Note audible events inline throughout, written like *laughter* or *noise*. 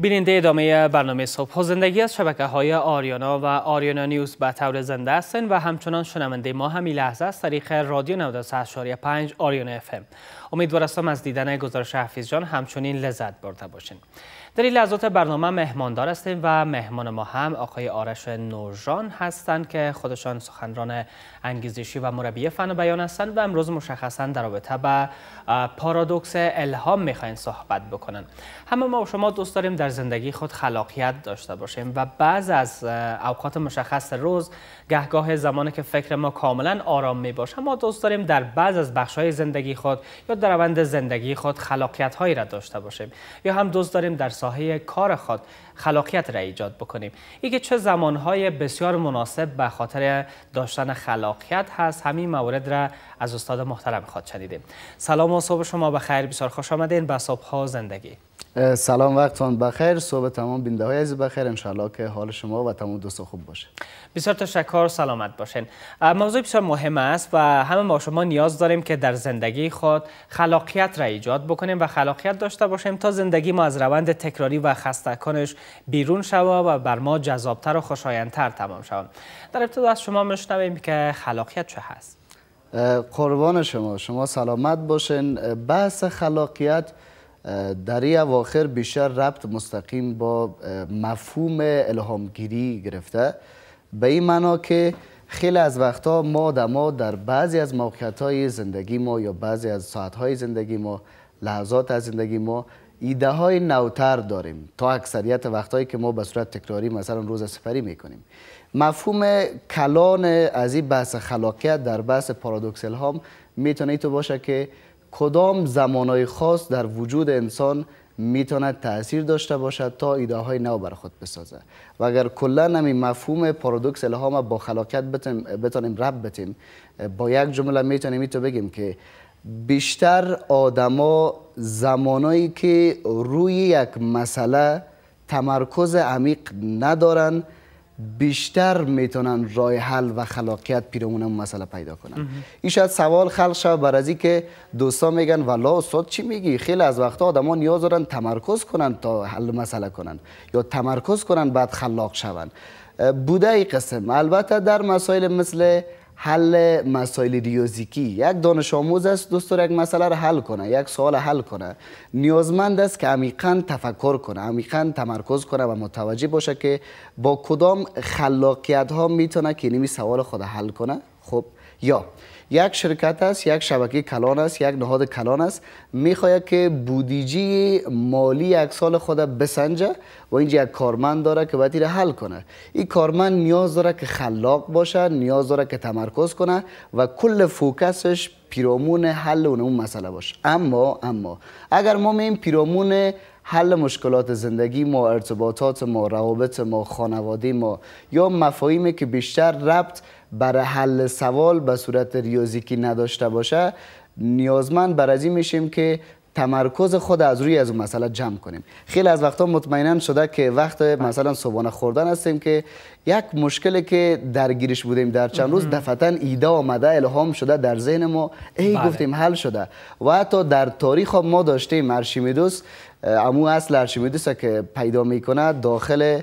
بیننده ادامه برنامه صبح زندگی از شبکه های آریانا و آریانا نیوز به طور زنده هستن و همچنان شنونده ما همی لحظه از طریق رادیو 93.5 آریانا افم امیدوارستم از دیدن گزارش حفیظ جان همچنین لذت برده باشین در این لحظات برنامه مهماندار هستیم و مهمان ما هم آقای آرش نورجان هستند که خودشان سخنران انگیزشی و مربی فن بیان هستند و امروز مشخصا در رابطه به پارادوکس الهام میخواین صحبت بکنن همه ما و شما دوست داریم در زندگی خود خلاقیت داشته باشیم و بعض از اوقات مشخص روز گهگاه زمانی که فکر ما کاملا آرام می باشه ما دوست داریم در بعض از بخش های زندگی خود یا در روند زندگی خود خلاقیت هایی را داشته باشیم یا هم دوست داریم در ساحه کار خود خلاقیت را ایجاد بکنیم اینکه چه زمان های بسیار مناسب به خاطر داشتن خلاق خلاقیت هست همین موارد را از استاد محترم خواد شنیدیم سلام و صبح شما بخیر بسیار خوش آمدین به صبح ها زندگی سلام وقتتون بخیر صبح تمام بینده های عزیز بخیر انشالله که حال شما و تمام دوستا خوب باشه بسیار تشکر سلامت باشین موضوع بسیار مهم است و همه ما شما نیاز داریم که در زندگی خود خلاقیت را ایجاد بکنیم و خلاقیت داشته باشیم تا زندگی ما از روند تکراری و کنش بیرون شوه و بر ما جذابتر و خوشایندتر تمام شود در ابتدا از شما میشنویم که خلاقیت چه هست قربان شما شما سلامت باشین بحث خلاقیت در این اواخر بیشتر ربط مستقیم با مفهوم الهامگیری گرفته به این معنا که خیلی از وقتها ما دما در بعضی از موقعیت‌های زندگی ما یا بعضی از ساعت زندگی ما لحظات از زندگی ما ایده های نوتر داریم تا اکثریت وقتهایی که ما به صورت تکراری مثلا روز سفری میکنیم مفهوم کلان از این بحث خلاقیت در بحث پارادوکس الهام میتونه تو باشه که کدام زمانهای خاص در وجود انسان میتواند تاثیر داشته باشد تا ایده نو بر خود بسازه و اگر کلا همین مفهوم پارادوکس الهام با خلاقیت بتانیم رب بتیم با یک جمله میتونیم تو بگیم که بیشتر آدما زمانایی که روی یک مسئله تمرکز عمیق ندارن بیشتر میتونن رای حل و خلاقیت پیرامون اون مسئله پیدا کنن این شاید سوال خلق شد بر از که دوستان میگن والا استاد چی میگی خیلی از وقتا آدما نیاز دارن تمرکز کنن تا حل مسئله کنن یا تمرکز کنن بعد خلاق شون بوده ای قسم البته در مسائل مثل حل مسائل ریاضیکی یک دانش آموز است داره یک مسئله را حل کنه یک سوال حل کنه نیازمند است که عمیقا تفکر کنه عمیقا تمرکز کنه و متوجه باشه که با کدام خلاقیت ها میتونه که نمی سوال خود حل کنه خب یا یک شرکت است یک شبکه کلان است یک نهاد کلان است میخواید که بودیجی مالی یک سال خود بسنجه و اینجا یک کارمند داره که باید حل کنه این کارمند نیاز داره که خلاق باشه نیاز داره که تمرکز کنه و کل فوکسش پیرامون حل اون اون مسئله باشه اما اما اگر ما این پیرامون حل مشکلات زندگی ما ارتباطات ما روابط ما خانواده ما یا مفاهیمی که بیشتر ربط برای حل سوال به صورت ریاضیکی نداشته باشه نیازمند بر از میشیم که تمرکز خود از روی از اون مسئله جمع کنیم خیلی از وقتا مطمئنا شده که وقت مثلا صبحانه خوردن هستیم که یک مشکلی که درگیرش بودیم در چند روز دفتا ایده آمده الهام شده در ذهن ما ای بله. گفتیم حل شده و حتی در تاریخ ما داشتیم ارشیمیدوس امو اصل ارشیمیدوس که پیدا میکنه داخل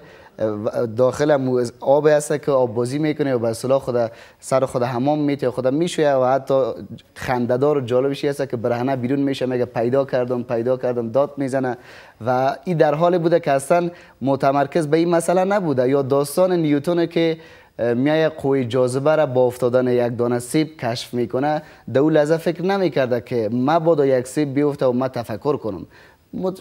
داخل آب هست که آب بازی میکنه و به اصطلاح خود سر خود حمام میته خود میشویه و حتی خنددار و جالبشی هست که برهنه بیرون میشه میگه پیدا کردم پیدا کردم داد میزنه و این در حال بوده که اصلا متمرکز به این مسئله نبوده یا داستان نیوتون که میای قوی جاذبه را با افتادن یک دانه سیب کشف میکنه در اون لحظه فکر نمیکرده که ما بادا یک سیب بیفته و ما تفکر کنم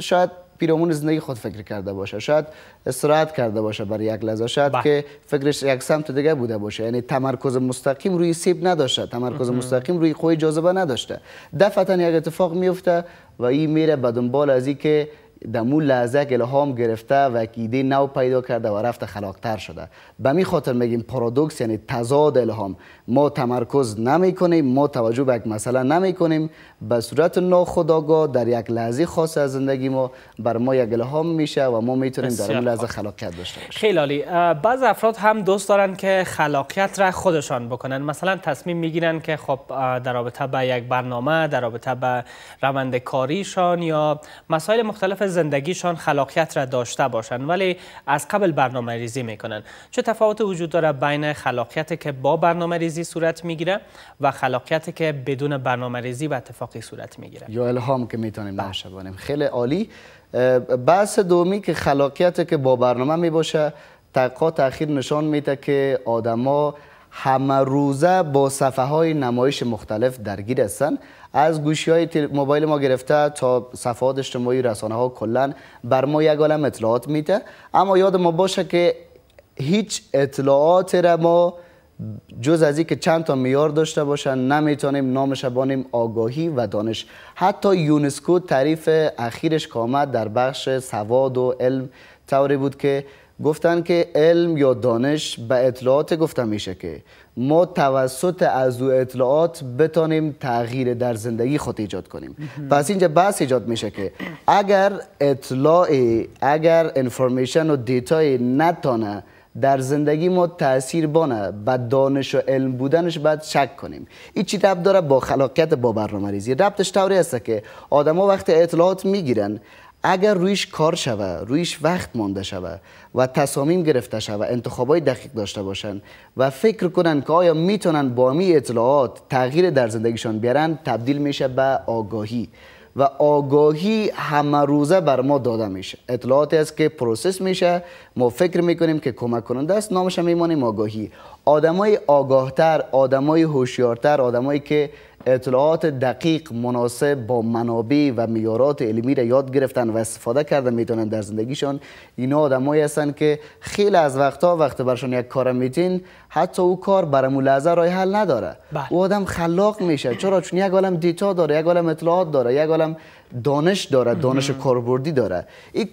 شاید پیرامون زندگی خود فکر کرده باشه شاید استراحت کرده باشه برای یک لحظه شاید بله. که فکرش یک سمت دیگه بوده باشه یعنی تمرکز مستقیم روی سیب نداشته تمرکز مستقیم روی قوی جاذبه نداشته دفعتا یک اتفاق میفته و این میره به دنبال از اینکه که مول لحظه که الهام گرفته و ایده نو پیدا کرده و رفت خلاقتر شده به می خاطر میگیم پارادوکس یعنی تضاد الهام ما تمرکز نمی کنیم ما توجه به یک مسئله نمی کنیم به صورت ناخودآگاه در یک لحظه خاص از زندگی ما بر ما یک الهام میشه و ما میتونیم در اون لحظه خلاقیت داشته باشیم خیلی عالی بعض افراد هم دوست دارن که خلاقیت را خودشان بکنن مثلا تصمیم میگیرن که خب در رابطه با یک برنامه در رابطه به روند کاریشان یا مسائل مختلف زندگیشان خلاقیت را داشته باشند ولی از قبل برنامه ریزی میکنن چه تفاوت وجود داره بین خلاقیت که با برنامه ریزی صورت میگیره و خلاقیت که بدون برنامه ریزی و اتفاقی صورت میگیره یا الهام که میتونیم نقشه بانیم خیلی عالی بحث دومی که خلاقیت که با برنامه میباشه تقا اخیر نشان میده که آدما همه روزه با صفحه های نمایش مختلف درگیر هستند از گوشی های موبایل ما گرفته تا صفحات اجتماعی رسانه ها کلا بر ما یک عالم اطلاعات میده اما یاد ما باشه که هیچ اطلاعات را ما جز از اینکه چند تا میار داشته باشن نمیتونیم نامش بانیم آگاهی و دانش حتی یونسکو تعریف اخیرش که آمد در بخش سواد و علم طوری بود که گفتن که علم یا دانش به اطلاعات گفته میشه که ما توسط از او اطلاعات بتانیم تغییر در زندگی خود ایجاد کنیم پس اینجا بحث ایجاد میشه که اگر اطلاع اگر انفورمیشن و دیتای نتانه در زندگی ما تاثیر بانه به دانش و علم بودنش باید شک کنیم این چی داره با خلاقیت با برنامه ریزی ربطش طوری هست که آدما وقتی اطلاعات میگیرن اگر رویش کار شوه رویش وقت مانده شوه و تصامیم گرفته شوه انتخابای دقیق داشته باشند و فکر کنند که آیا میتونن با می اطلاعات تغییر در زندگیشان بیارن تبدیل میشه به آگاهی و آگاهی همه روزه بر ما داده میشه اطلاعاتی است که پروسس میشه ما فکر میکنیم که کمک کننده است نامش میمانیم آگاهی آدمای آگاهتر آدمای هوشیارتر آدمایی که اطلاعات دقیق مناسب با منابع و میارات علمی را یاد گرفتن و استفاده کردن میتونن در زندگیشان اینا آدمایی هستن که خیلی از وقتا وقت برشون یک کار میتین حتی او کار برای لحظه راه حل نداره بله. او آدم خلاق میشه چرا چون یک عالم دیتا داره یک عالم اطلاعات داره یک عالم دانش داره دانش کاربردی داره این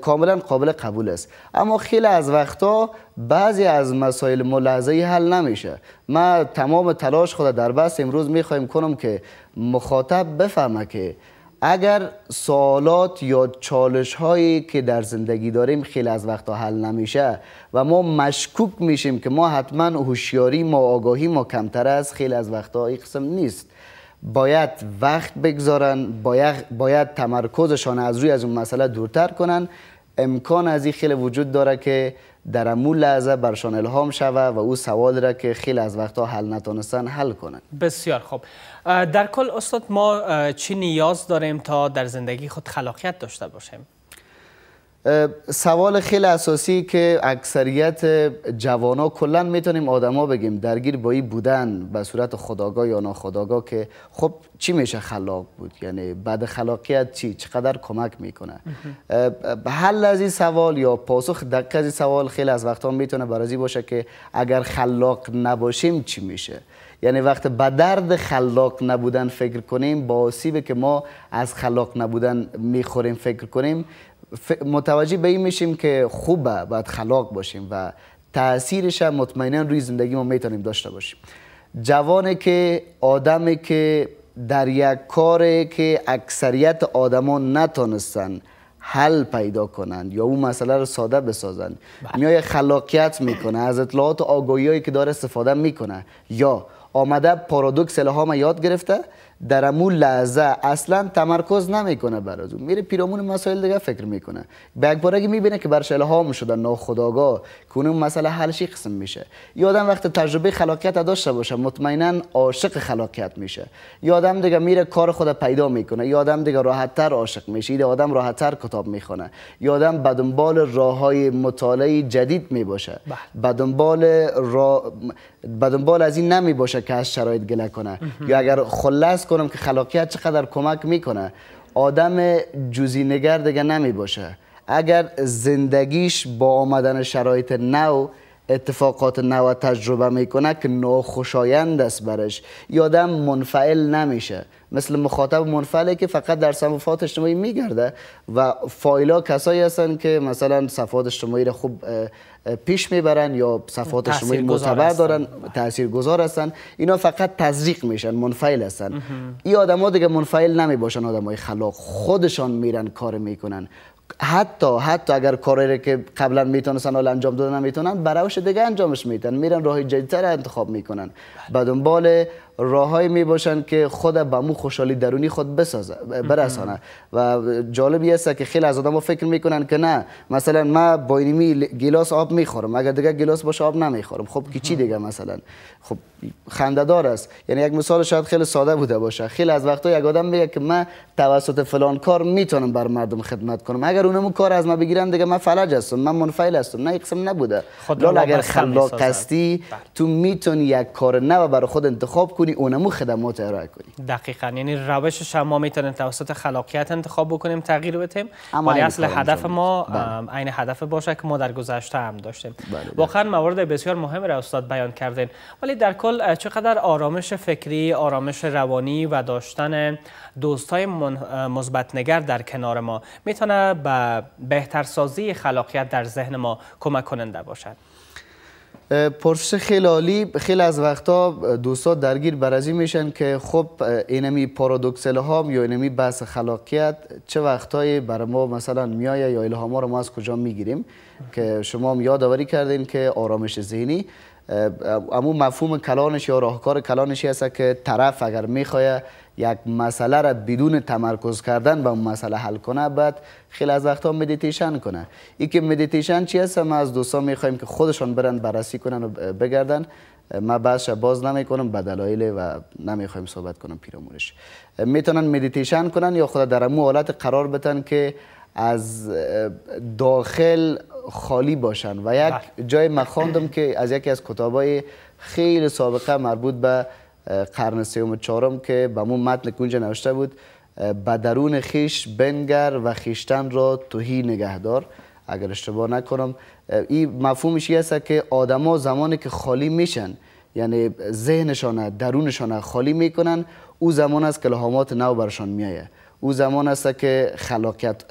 کاملا قابل قبول است اما خیلی از وقتا بعضی از مسائل ملحظه حل نمیشه ما تمام تلاش خود در بس امروز میخوایم کنم که مخاطب بفهمه که اگر سوالات یا چالش هایی که در زندگی داریم خیلی از وقتا حل نمیشه و ما مشکوک میشیم که ما حتما هوشیاری ما آگاهی ما کمتر از خیلی از وقتا این قسم نیست باید وقت بگذارن باید, باید تمرکزشان از روی از اون مسئله دورتر کنن امکان از این خیلی وجود داره که در امون لحظه برشان الهام شوه و او سوال را که خیلی از وقتها حل نتانستن حل کنن بسیار خوب در کل استاد ما چی نیاز داریم تا در زندگی خود خلاقیت داشته باشیم سوال خیلی اساسی که اکثریت جوانا کلا میتونیم آدما بگیم درگیر با این بودن به صورت خداگاه یا ناخداگاه که خب چی میشه خلاق بود یعنی بعد خلاقیت چی چقدر کمک میکنه به حل از این سوال یا پاسخ دقیق از این سوال خیلی از وقتا میتونه برازی باشه که اگر خلاق نباشیم چی میشه یعنی وقت به درد خلاق نبودن فکر کنیم با آسیبه که ما از خلاق نبودن میخوریم فکر کنیم متوجه به این میشیم که خوبه باید خلاق باشیم و تاثیرش مطمئنا روی زندگی ما میتونیم داشته باشیم جوانه که آدمی که در یک کاری که اکثریت آدما نتونستن حل پیدا کنند یا اون مسئله رو ساده بسازند بله. میای خلاقیت میکنه از اطلاعات و آگاهی که داره استفاده میکنه یا آمده پارادوکس الهام یاد گرفته در امون لحظه اصلا تمرکز نمیکنه بر از میره پیرامون مسائل دیگه فکر میکنه به بارگی میبینه که برش الهام شده ناخداگاه کنون اون مسئله حلشی قسم میشه یادم وقت تجربه خلاقیت داشته باشه مطمئنا عاشق خلاقیت میشه یادم دیگه میره کار خود پیدا میکنه یادم دیگه راحت تر عاشق میشه ایده آدم تر کتاب میخونه یادم به دنبال راه های مطالعه جدید میباشه به دنبال را... به دنبال از این نمی باشه که از شرایط گله کنه یا اگر خلاص کنم که خلاقیت چقدر کمک میکنه آدم جزی نگر دیگه نمی باشه اگر زندگیش با آمدن شرایط نو اتفاقات نو تجربه میکنه که ناخوشایند است برش یادم منفعل نمیشه مثل مخاطب منفعله که فقط در صفحات اجتماعی میگرده و فایلا کسایی هستن که مثلا صفحات اجتماعی را خوب پیش میبرن یا صفحات اجتماعی معتبر دارن تاثیر گذار هستن اینا فقط تزریق میشن منفعل هستن این آدم ها دیگه منفعل نمیباشن آدم های خلاق خودشان میرن کار میکنن حتی حتی اگر کاری که قبلا میتونستن حال انجام دادن نمیتونن برایش دیگه انجامش میدن میرن راه جدیدتر انتخاب میکنن به دنبال راههایی می باشند که خود به مو خوشحالی درونی خود بسازه برسانه و جالب است که خیلی از آدم فکر میکنن که نه مثلا ما با اینمی گلاس آب میخورم اگر دیگه گلاس باشه آب نمیخورم خب کی چی دیگه مثلا خب خنددار است یعنی یک مثال شاید خیلی ساده بوده باشه خیلی از وقتا یک آدم میگه که من توسط فلان کار میتونم بر مردم خدمت کنم اگر اونم کار از ما بگیرن دیگه من فلج هستم من منفعل هستم نه قسم نبوده خود اگر خلاق هستی بله. تو میتونی یک کار نو برای خود انتخاب کنی کنی اونمو خدمات ارائه کنی دقیقا یعنی روش شما ما میتونیم توسط خلاقیت انتخاب بکنیم تغییر بتیم ولی اصل هدف ما بله. عین هدف باشه که ما در گذشته هم داشتیم بله، بله. واقعا موارد بسیار مهم را استاد بیان کردین ولی در کل چقدر آرامش فکری آرامش روانی و داشتن دوستای مثبت نگر در کنار ما میتونه به بهترسازی خلاقیت در ذهن ما کمک کننده باشد پرسش خیلی عالی خیلی از وقتا دوستات درگیر برازی میشن که خب اینمی پارادوکسل ها یا اینمی بحث خلاقیت چه وقتایی بر ما مثلا میایه یا الهام رو ما از کجا میگیریم که شما هم یادآوری کردین که آرامش ذهنی اما مفهوم کلانش یا راهکار کلانشی هست که طرف اگر میخواه یک مسئله را بدون تمرکز کردن به اون مسئله حل کنه بعد خیلی از وقتا مدیتیشن کنه این که مدیتیشن چی هست ما از دوستان میخوایم که خودشان برند بررسی کنن و بگردن ما بحثش باز نمی کنم به دلایل و نمیخوایم صحبت کنم پیرامونش میتونن مدیتیشن کنن یا خود در مو حالت قرار بتن که از داخل خالی باشن و یک بله. جای مخاندم که از یکی از کتابای خیلی سابقه مربوط به قرن سوم و چهارم که به مون متن اونجا نوشته بود به درون خیش بنگر و خیشتن را توهی نگهدار اگر اشتباه نکنم این مفهومش یه است که آدما زمانی که خالی میشن یعنی ذهنشان درونشان خالی میکنن او زمان است که لحامات نو برشان میایه او زمان است که خلاقیت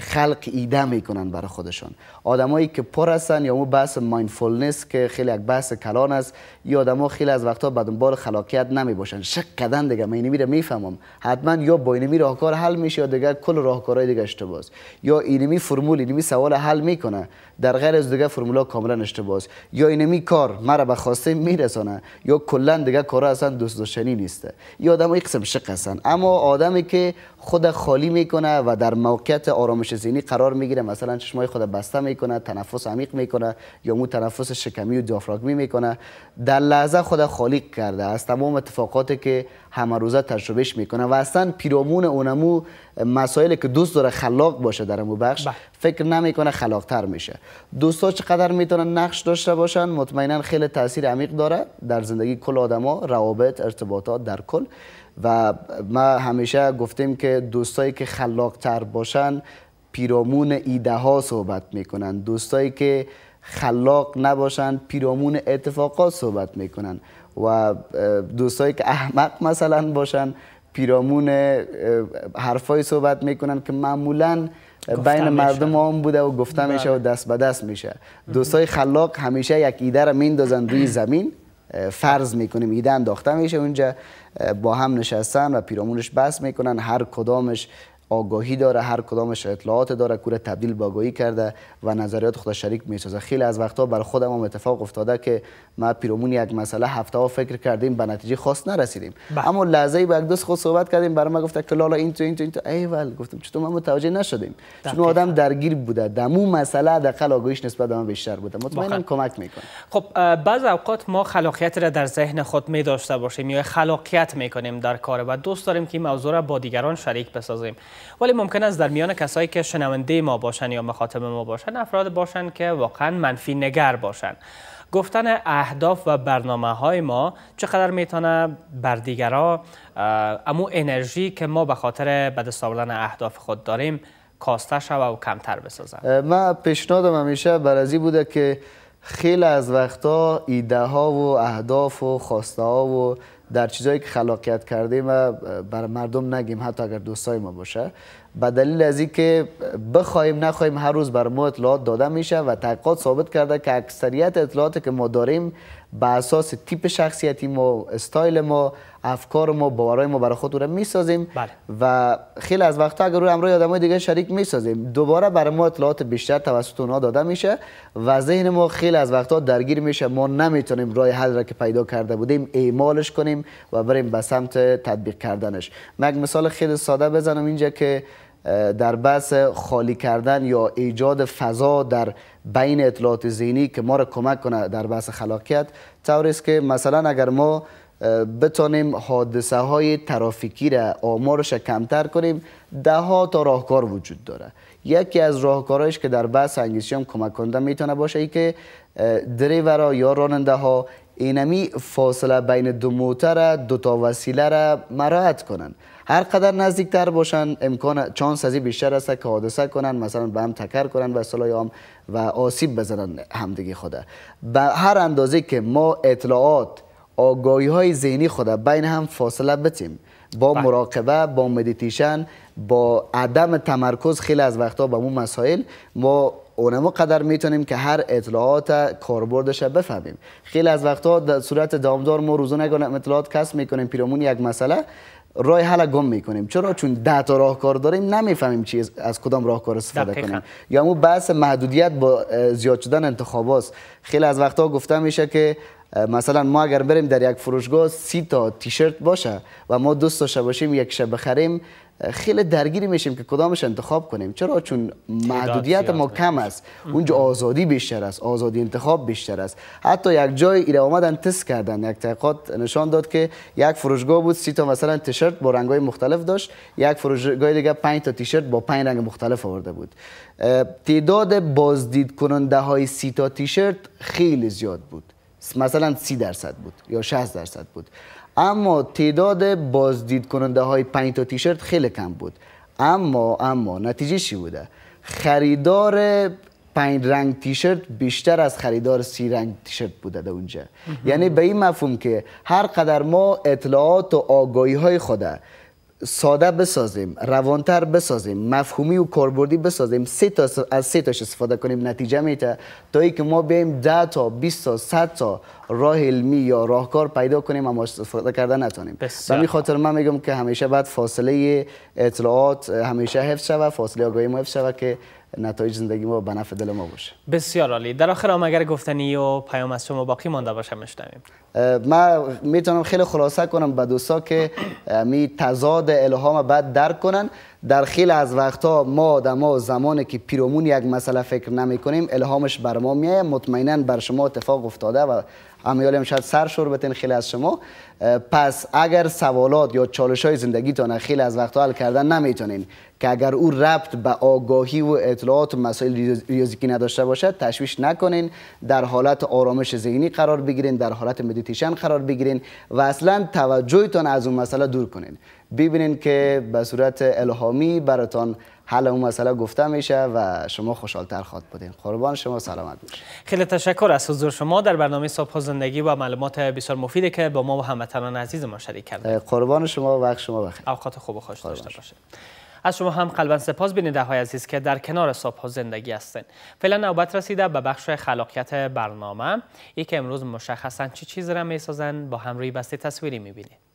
خلق ایده میکنن برای خودشان آدمایی که پر هستن یا اون بحث مایندفولنس که خیلی یک بحث کلان است یا آدما خیلی از وقتها به دنبال خلاقیت نمی باشن شک کردن دیگه من میره میفهمم حتما یا با اینمی راهکار حل میشه یا دیگه کل راهکارهای دیگه است یا اینمی فرمول اینمی سوال حل میکنه در غیر از دیگه فرمولا کاملا است یا اینمی کار مرا به خواسته میرسونه یا کلا دیگه کارا اصلا دوست داشتنی نیسته یا آدمای قسم شق هستن اما آدمی که خود خالی میکنه و در موقع آرامش ذهنی قرار میگیره مثلا چشمای خود بسته میکنه تنفس عمیق میکنه یا مو تنفس شکمی و دیافراگمی میکنه در لحظه خود خالی کرده از تمام اتفاقاتی که همه روزه تجربهش میکنه و اصلا پیرامون اونمو مسائلی که دوست داره خلاق باشه در اون بخش بله. فکر نمیکنه خلاقتر میشه دوستا چقدر میتونن نقش داشته باشن مطمئنا خیلی تاثیر عمیق داره در زندگی کل آدما روابط ارتباطات در کل و ما همیشه گفتیم که دوستایی که خلاقتر باشن پیرامون ایده ها صحبت میکنن دوستایی که خلاق نباشند پیرامون اتفاقات صحبت میکنن و دوستایی که احمق مثلا باشن پیرامون حرفای صحبت میکنن که معمولا بین مردم هم بوده و گفته میشه و بله. دست به دست میشه دوستای خلاق همیشه یک ایده را میندازن روی *clears throat* زمین فرض میکنیم ایده انداخته میشه اونجا با هم نشستن و پیرامونش بس میکنن هر کدامش آگاهی داره هر کدامش اطلاعات داره کوره تبدیل به آگاهی کرده و نظریات خود شریک میسازه خیلی از وقتها بر خودم هم اتفاق افتاده که ما پیرامون یک مسئله هفته ها فکر کردیم به نتیجه خاص نرسیدیم بح. بله. اما لحظه ای با دوست خود صحبت کردیم برای ما گفت که لالا این تو این تو این تو ایول گفتم چطور ما متوجه نشدیم چون آدم درگیر بوده دمو مسئله حداقل آگاهیش نسبت به ما بیشتر بوده مطمئنم کمک میکنه خب بعض اوقات ما خلاقیت را در ذهن خود می داشته باشیم یا خلاقیت میکنیم در کار و دوست داریم که این موضوع را با دیگران شریک بسازیم ولی ممکن است در میان کسایی که شنونده ما باشن یا مخاطب ما باشن افراد باشن که واقعا منفی نگر باشن گفتن اهداف و برنامه های ما چقدر میتونه بر دیگرا امو انرژی که ما به خاطر بدست آوردن اهداف خود داریم کاسته شوه و کمتر بسازن من پیشنهادم همیشه برازی بوده که خیلی از وقتا ایده ها و اهداف و خواسته ها و در چیزایی که خلاقیت کردیم و بر مردم نگیم حتی اگر دوستای ما باشه به دلیل از اینکه بخوایم نخوایم هر روز بر ما اطلاعات داده میشه و تحقیقات ثابت کرده که اکثریت اطلاعاتی که ما داریم به اساس تیپ شخصیتی ما استایل ما افکار ما باورهای ما برای خود رو میسازیم بله. و خیلی از وقتا اگر روی امروی آدمای دیگه شریک میسازیم دوباره برای ما اطلاعات بیشتر توسط اونها داده میشه و ذهن ما خیلی از وقتا درگیر میشه ما نمیتونیم راه حل را که پیدا کرده بودیم اعمالش کنیم و بریم به سمت تطبیق کردنش من مثال خیلی ساده بزنم اینجا که در بحث خالی کردن یا ایجاد فضا در بین اطلاعات ذهنی که ما را کمک کنه در بحث خلاقیت طور است که مثلا اگر ما بتانیم حادثه های ترافیکی را آمارش کمتر کنیم ده ها تا راهکار وجود داره یکی از راهکارهایش که در بحث انگلیسی هم کمک کننده میتونه باشه ای که دریورا یا راننده ها اینمی فاصله بین دو موتر دو تا وسیله را مراحت کنن هر قدر نزدیکتر باشن امکان چانس ازی بیشتر است که حادثه کنن مثلا به هم تکر کنن و اصطلاح و آسیب بزنن همدیگه خود به هر اندازه که ما اطلاعات آگاهی های ذهنی خود بین هم فاصله بتیم با بله. مراقبه با مدیتیشن با عدم تمرکز خیلی از وقتها به اون مسائل ما اونمو قدر میتونیم که هر اطلاعات کاربردش بفهمیم خیلی از وقتها در صورت دامدار ما روزانه اطلاعات کسب میکنیم پیرامون یک مسئله راه حل گم میکنیم چرا چون ده تا راهکار داریم نمیفهمیم چی از کدام راهکار استفاده کنیم یا مو بحث محدودیت با زیاد شدن انتخاباست خیلی از وقتها گفته میشه که مثلا ما اگر بریم در یک فروشگاه سی تا تیشرت باشه و ما دوست داشته باشیم یک شب بخریم خیلی درگیری میشیم که کدامش انتخاب کنیم چرا چون محدودیت ما کم است اونجا آزادی بیشتر است آزادی انتخاب بیشتر است حتی یک جای ایره آمدن تست کردن یک تحقیقات نشان داد که یک فروشگاه بود سی تا مثلا تیشرت با رنگ های مختلف داشت یک فروشگاه دیگه 5 تا تیشرت با 5 رنگ مختلف آورده بود تعداد بازدید کننده های سی تا تیشرت خیلی زیاد بود مثلا 30 درصد بود یا 60 درصد بود اما تعداد بازدید کننده های 5 تا تیشرت خیلی کم بود اما اما نتیجه چی بوده خریدار پنج رنگ تیشرت بیشتر از خریدار سی رنگ تیشرت بوده در اونجا یعنی به این مفهوم که هر قدر ما اطلاعات و آگاهی های خوده ساده بسازیم روانتر بسازیم مفهومی و کاربردی بسازیم سه تا از سه تاش استفاده کنیم نتیجه میته تا ای که ما بیایم ده تا 20 تا صد تا راه علمی یا راهکار پیدا کنیم اما استفاده کرده نتونیم به این خاطر من میگم که همیشه باید فاصله اطلاعات همیشه حفظ شود فاصله آگاهی ما حفظ شوه که نتایج زندگی ما به نفع دل ما باشه بسیار عالی در آخر هم اگر گفتنی و پیام از شما باقی مانده باشه مشتمیم ما میتونم خیلی خلاصه کنم به دوستا که می تضاد الهام بعد درک کنن در خیلی از وقتا ما ما زمانی که پیرومون یک مسئله فکر نمی کنیم الهامش بر ما میایه مطمئنا بر شما اتفاق افتاده و امیال شاید سر بتین خیلی از شما پس اگر سوالات یا چالش های تانه خیلی از وقت حل کردن نمیتونین که اگر او ربط به آگاهی و اطلاعات و مسائل ریاضیکی نداشته باشد تشویش نکنین در حالت آرامش ذهنی قرار بگیرین در حالت مدیتیشن قرار بگیرین و اصلا توجهتان از اون مسئله دور کنین ببینین که به صورت الهامی براتان حل اون مسئله گفته میشه و شما خوشحالتر خواهد بودین قربان شما سلامت باشید خیلی تشکر از حضور شما در برنامه صبح زندگی و معلومات بسیار مفیدی که با ما و هموطنان عزیز ما شریک کردید قربان شما وقت شما بخیر اوقات خوب و خوش داشته باشید از شما هم قلبا سپاس بینید های عزیز که در کنار صبح زندگی هستین فعلا نوبت رسیده به بخش خلاقیت برنامه ای امروز مشخصا چی چیز را میسازن با هم روی بسته تصویری میبینید